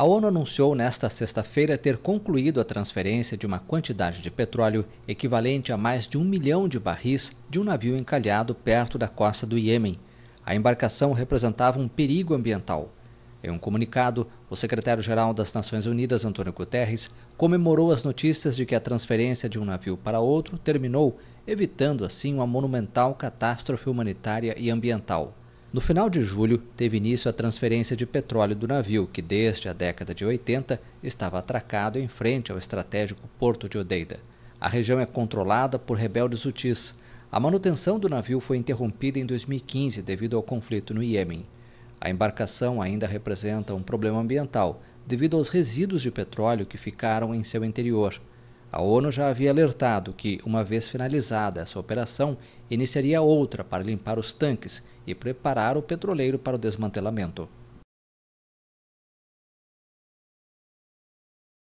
A ONU anunciou nesta sexta-feira ter concluído a transferência de uma quantidade de petróleo equivalente a mais de um milhão de barris de um navio encalhado perto da costa do Iêmen. A embarcação representava um perigo ambiental. Em um comunicado, o secretário-geral das Nações Unidas, Antônio Guterres, comemorou as notícias de que a transferência de um navio para outro terminou, evitando assim uma monumental catástrofe humanitária e ambiental. No final de julho, teve início a transferência de petróleo do navio, que desde a década de 80 estava atracado em frente ao estratégico Porto de Odeida. A região é controlada por rebeldes hutis. A manutenção do navio foi interrompida em 2015 devido ao conflito no Iêmen. A embarcação ainda representa um problema ambiental, devido aos resíduos de petróleo que ficaram em seu interior. A ONU já havia alertado que, uma vez finalizada essa operação, iniciaria outra para limpar os tanques e preparar o petroleiro para o desmantelamento.